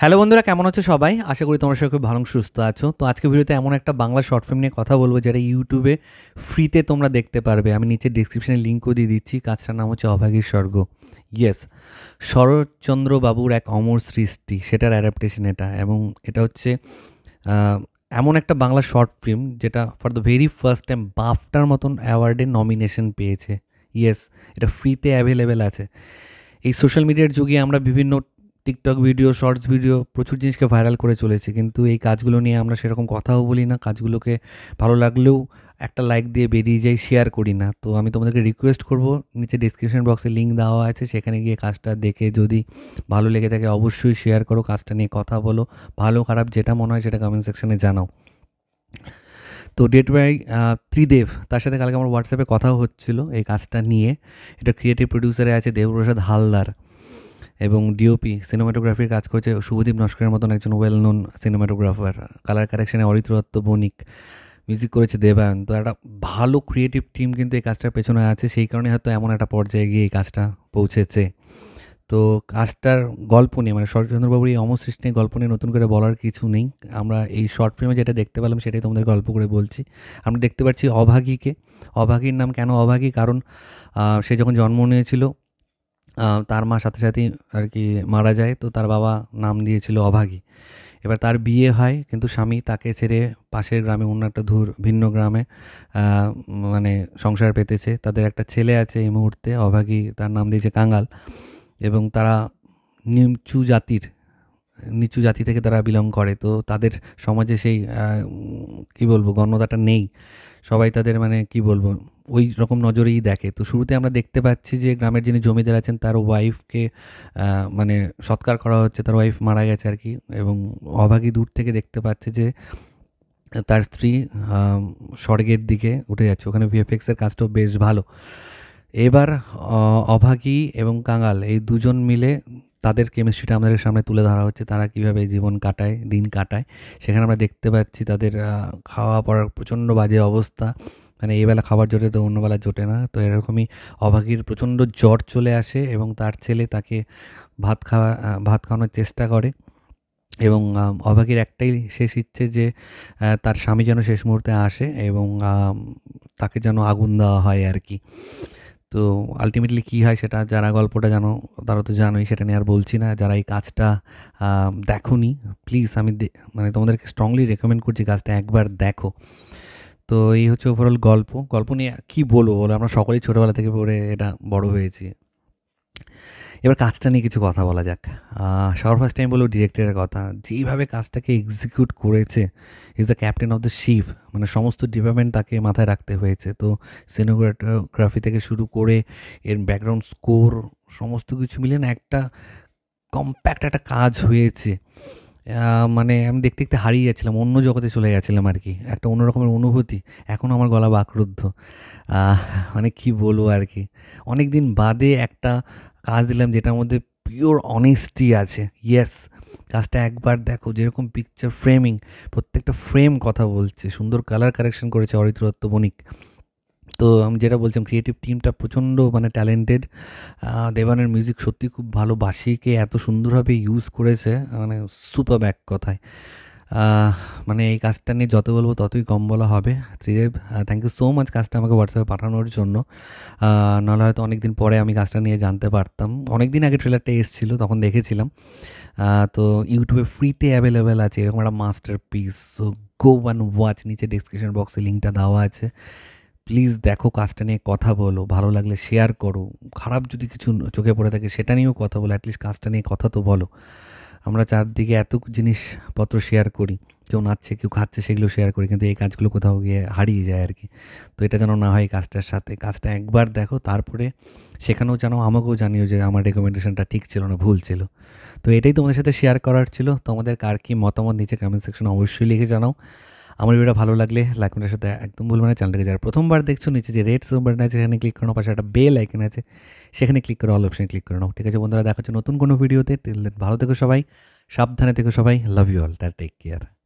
hello বন্ধুরা কেমন আছো সবাই আশা করি তোমরা সবাই খুব ভালো সুস্থ আছো তো আজকে ভিডিওতে এমন একটা বাংলা শর্ট ফিল্ম নিয়ে কথা বলবো যেটা ইউটিউবে ফ্রিতে তোমরা দেখতে পারবে আমি নিচে ডিসক্রিপশানে লিঙ্কও দিয়ে দিচ্ছি কাজটার নাম হচ্ছে অভাগীর স্বর্গ ইয়েস শরৎচন্দ্র বাবুর এক অমর সৃষ্টি সেটার অ্যাডাপ্টেশন এটা এবং এটা হচ্ছে এমন একটা বাংলা শর্ট ফিল্ম যেটা for the very first time বাফটার মতন অ্যাওয়ার্ডে নমিনেশন পেয়েছে ইয়েস এটা ফ্রিতে অ্যাভেলেবেল আছে এই সোশ্যাল মিডিয়ার যুগে আমরা বিভিন্ন টিকটক ভিডিও শর্টস ভিডিও প্রচুর জিনিসকে ভাইরাল করে চলেছে কিন্তু এই কাজগুলো নিয়ে আমরা সেরকম কথাও বলি না কাজগুলোকে ভালো লাগলেও একটা লাইক দিয়ে বেরিয়ে যাই শেয়ার করি না তো আমি তোমাদেরকে রিকোয়েস্ট করব নিচে ডিসক্রিপশন বক্সে লিঙ্ক দেওয়া আছে সেখানে গিয়ে কাজটা দেখে যদি ভালো লেগে থাকে অবশ্যই শেয়ার করো কাজটা নিয়ে কথা বলো ভালো খারাপ যেটা মনে হয় সেটা কমেন্ট সেকশানে জানাও তো ডেট বাই ত্রিদেব তার সাথে কালকে আমার হোয়াটসঅ্যাপে কথা হচ্ছিল এই কাজটা নিয়ে এটা ক্রিয়েটিভ প্রডিউসারে আছে দেবপ্রসাদ হালদার এবং ডিওপি সিনেমাটোগ্রাফির কাজ করেছে শুভদীপ নস্করের মতন একজন ওয়েল নোন সিনেমাটোগ্রাফার কালার কারেকশানে অরিত্রদত্ত বণিক মিউজিক করেছে দেবায়ন তো একটা ভালো ক্রিয়েটিভ টিম কিন্তু এই কাজটার পেছনে আছে সেই কারণে হয়তো এমন একটা পর্যায়ে গিয়ে এই কাজটা পৌঁছেছে তো কাজটার গল্প নিয়ে মানে শরৎচন্দ্রবাবুর এই অমসৃষ্টি নিয়ে গল্প নিয়ে নতুন করে বলার কিছু নেই আমরা এই শর্ট ফিল্মে যেটা দেখতে পেলাম সেটাই তোমাদের গল্প করে বলছি আমরা দেখতে পাচ্ছি অভাগীকে অভাগীর নাম কেন অভাগী কারণ সে যখন জন্ম নিয়েছিল তার মা সাথে সাথেই আর কি মারা যায় তো তার বাবা নাম দিয়েছিল অভাগী এবার তার বিয়ে হয় কিন্তু স্বামী তাকে ছেড়ে পাশের গ্রামে অন্য একটা ধূর ভিন্ন গ্রামে মানে সংসার পেতেছে তাদের একটা ছেলে আছে এই মুহূর্তে অভাগী তার নাম দিয়েছে কাঙ্গাল এবং তারা নিমচু জাতির নিচু জাতি থেকে তারা বিলং করে তো তাদের সমাজে সেই কি বলবো গণ্যতাটা নেই সবাই তাদের মানে কি বলবো ওই রকম নজরেই দেখে তো শুরুতে আমরা দেখতে পাচ্ছি যে গ্রামের যিনি জমিদার আছেন তার ওয়াইফকে মানে সৎকার করা হচ্ছে তার ওয়াইফ মারা গেছে আর কি এবং অভাগী দূর থেকে দেখতে পাচ্ছে যে তার স্ত্রী স্বর্গের দিকে উঠে যাচ্ছে ওখানে ভিএফএক্সের কাজটাও বেশ ভালো এবার অভাগী এবং কাঙাল এই দুজন মিলে তাদের কেমিস্ট্রিটা আমাদের সামনে তুলে ধরা হচ্ছে তারা কীভাবে জীবন কাটায় দিন কাটায় সেখানে আমরা দেখতে পাচ্ছি তাদের খাওয়া পড়ার প্রচণ্ড বাজে অবস্থা মানে এই বেলা খাবার জোটে তো অন্য বেলা জোটে না তো এরকমই অভাগীর প্রচণ্ড জ্বর চলে আসে এবং তার ছেলে তাকে ভাত খাওয়া ভাত খাওয়ানোর চেষ্টা করে এবং অভাগীর একটাই শেষ ইচ্ছে যে তার স্বামী যেন শেষ মুহূর্তে আসে এবং তাকে যেন আগুন দেওয়া হয় আর কি তো আলটিমেটলি কি হয় সেটা যারা গল্পটা জানো তারা তো জানোই সেটা নিয়ে আর বলছি না যারা এই কাজটা দেখোনি প্লিজ আমি মানে তোমাদেরকে স্ট্রংলি রেকমেন্ড করছি কাজটা একবার দেখো তো এই হচ্ছে ওভারঅল গল্প গল্প নিয়ে কী বলবো বলো আমরা সকলেই ছোটোবেলা থেকে পড়ে এটা বড় হয়েছি এবার কাজটা নিয়ে কিছু কথা বলা যাক সবার ফার্স্ট টাইম বলবো ডিরেক্টরের কথা যেভাবে কাজটাকে এক্সিকিউট করেছে is the captain of the ship মানে সমস্ত ডিপার্টমেন্ট তাকে মাথায় রাখতে হয়েছে তো সিনোগ্রাফি থেকে শুরু করে এর ব্যাকগ্রাউন্ড স্কোর সমস্ত কিছু মিলে না একটা কম্প্যাক্ট একটা কাজ হয়েছে মানে আমি দেখতে দেখতে হারিয়ে যাচ্ছিলাম অন্য জগতে চলে গেছিলাম আর কি একটা অন্যরকমের অনুভূতি এখনও আমার গলা বাকরুদ্ধ মানে কি বলবো আর কি অনেক দিন বাদে একটা কাজ দিলাম যেটার মধ্যে পিওর অনেস্টি আছে ইয়েস কাজটা একবার দেখো যেরকম পিকচার ফ্রেমিং প্রত্যেকটা ফ্রেম কথা বলছে সুন্দর কালার কারেকশন করেছে অরিত্র দত্ত বণিক তো আমি যেটা বলছিলাম ক্রিয়েটিভ টিমটা প্রচণ্ড মানে ট্যালেন্টেড দেবানের মিউজিক সত্যি খুব ভালো বাসিকে এত সুন্দরভাবে ইউজ করেছে মানে সুপার ব্যাক কথায় মানে এই কাজটা নিয়ে যত বলবো ততই কম বলা হবে Tridev thank you so much কাজটা আমাকে হোয়াটসঅ্যাপে পাঠানোর জন্য নাহলে হয়তো অনেক দিন পরে আমি কাজটা নিয়ে জানতে পারতাম অনেক দিন আগে ট্রেলারটা এসেছিলো তখন দেখেছিলাম তো ইউটিউবে ফ্রিতে অ্যাভেলেবেল আছে এরকম একটা masterpiece so go one watch নিচে ডিসক্রিপশন বক্সে লিঙ্কটা দেওয়া আছে প্লিজ দেখো কাজটা নিয়ে কথা বলো ভালো লাগলে শেয়ার করো খারাপ যদি কিছু চোখে পড়ে থাকে সেটা নিয়েও কথা বলো অ্যাটলিস্ট কাজটা নিয়ে কথা তো বলো আমরা চারদিকে এত জিনিসপত্র শেয়ার করি কেউ নাচছে কেউ খাচ্ছে সেগুলো শেয়ার করি কিন্তু এই কাজগুলো কোথাও গিয়ে হারিয়ে যায় আর কি তো এটা যেন না হয় কাজটার সাথে কাজটা একবার দেখো তারপরে সেখানেও যেন আমাকেও জানিও যে আমার রেকমেন্ডেশনটা ঠিক ছিল না ভুল ছিল তো এটাই তোমাদের সাথে শেয়ার করার ছিল তোমাদের কার কী মতামত নিচে কমেন্ট সেকশনে অবশ্যই লিখে জানাও আমার ভিডিওটা ভালো লাগলে লাইক কমেন্টের সাথে একদম ভুলবে না চ্যানেলটাকে যারা প্রথমবার দেখছো নিচে যে রেড সিম্বলটা আছে সেখানে ক্লিক করো পাশে একটা বেল আইকন আছে সেখানে ক্লিক করে অল অপশানে ক্লিক করে নাও ঠিক আছে বন্ধুরা দেখা হচ্ছে নতুন কোনো ভিডিওতে ভালো থেকো সবাই সাবধানে থেকো সবাই love you all take care